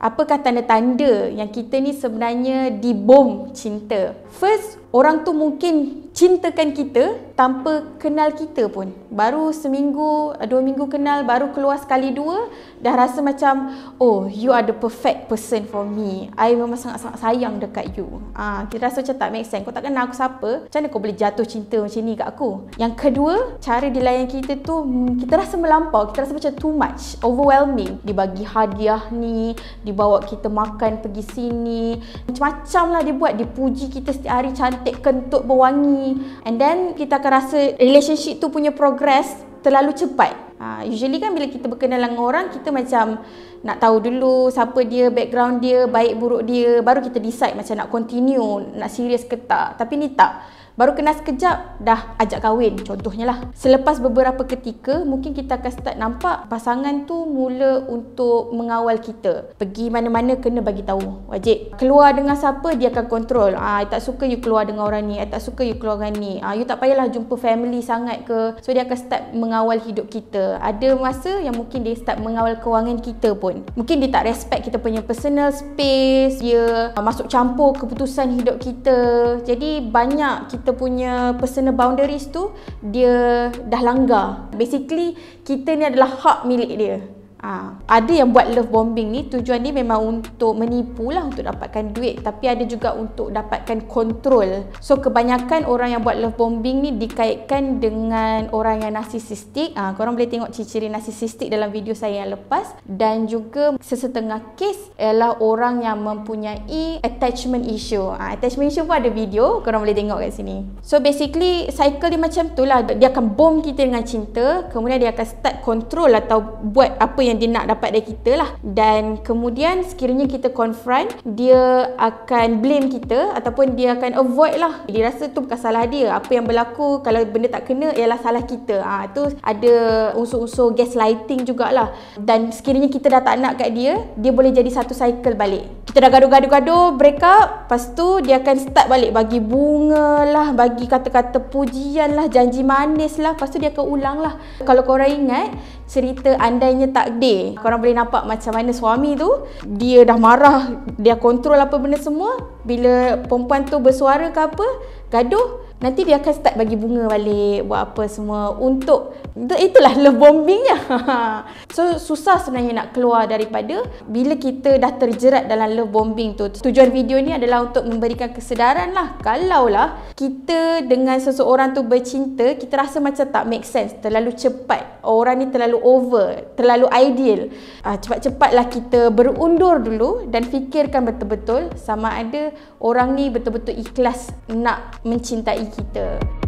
Apakah tanda-tanda yang kita ni sebenarnya dibom cinta? First, Orang tu mungkin cintakan kita tanpa kenal kita pun. Baru seminggu, eh, dua minggu kenal, baru keluar sekali dua, dah rasa macam, oh, you are the perfect person for me. I memang sangat-sangat sayang dekat you. Ah, kita rasa macam tak make sense. Kau tak kenal aku siapa, macam mana kau boleh jatuh cinta macam ni kat aku? Yang kedua, cara dilayan kita tu, hmm, kita rasa melampau. Kita rasa macam too much, overwhelming. Dibagi hadiah ni, dibawa kita makan pergi sini. Macam-macam lah dia buat. Dia puji kita setiap hari cantik cantik kentut berwangi and then kita akan rasa relationship tu punya progress terlalu cepat uh, usually kan bila kita berkenalan dengan orang kita macam nak tahu dulu siapa dia background dia baik buruk dia baru kita decide macam nak continue nak serius ke tak tapi ni tak Baru kenal sekejap, dah ajak kahwin contohnya lah. Selepas beberapa ketika, mungkin kita akan start nampak pasangan tu mula untuk mengawal kita. Pergi mana-mana kena bagi tahu wajib. Keluar dengan siapa dia akan kontrol. Ah, ha, tak suka you keluar dengan orang ni, I tak suka you keluar dengan ni. Ah, ha, you tak payahlah jumpa family sangat ke. So dia akan start mengawal hidup kita. Ada masa yang mungkin dia start mengawal kewangan kita pun. Mungkin dia tak respect kita punya personal space, dia ya, masuk campur keputusan hidup kita. Jadi banyak kita kita punya personal boundaries tu dia dah langgar. Basically kita ni adalah hak milik dia. Ha. Ada yang buat love bombing ni tujuan dia memang untuk menipu lah untuk dapatkan duit tapi ada juga untuk dapatkan kontrol. So kebanyakan orang yang buat love bombing ni dikaitkan dengan orang yang narsisistik. Ah ha, korang boleh tengok ciri-ciri narsisistik dalam video saya yang lepas dan juga sesetengah kes ialah orang yang mempunyai attachment issue. ha, attachment issue pun ada video korang boleh tengok kat sini. So basically cycle dia macam tu lah. Dia akan bomb kita dengan cinta kemudian dia akan start kontrol atau buat apa yang yang dia nak dapat dari kita lah dan kemudian sekiranya kita confront dia akan blame kita ataupun dia akan avoid lah dia rasa tu bukan salah dia apa yang berlaku kalau benda tak kena ialah salah kita ha, tu ada unsur-unsur gaslighting jugalah dan sekiranya kita dah tak nak kat dia dia boleh jadi satu cycle balik kita dah gaduh-gaduh-gaduh break up lepas tu dia akan start balik bagi bunga lah bagi kata-kata pujian lah janji manis lah lepas tu dia akan ulang lah kalau korang ingat cerita andainya tak day korang boleh nampak macam mana suami tu dia dah marah dia kontrol apa benda semua bila perempuan tu bersuara ke apa gaduh Nanti dia akan start bagi bunga balik, buat apa semua untuk itulah love bombingnya. So susah sebenarnya nak keluar daripada bila kita dah terjerat dalam love bombing tu. Tujuan video ni adalah untuk memberikan kesedaran lah. Kalau lah kita dengan seseorang tu bercinta, kita rasa macam tak make sense. Terlalu cepat. Orang ni terlalu over. Terlalu ideal. Ah, cepat-cepatlah kita berundur dulu dan fikirkan betul-betul sama ada orang ni betul-betul ikhlas nak mencintai kita.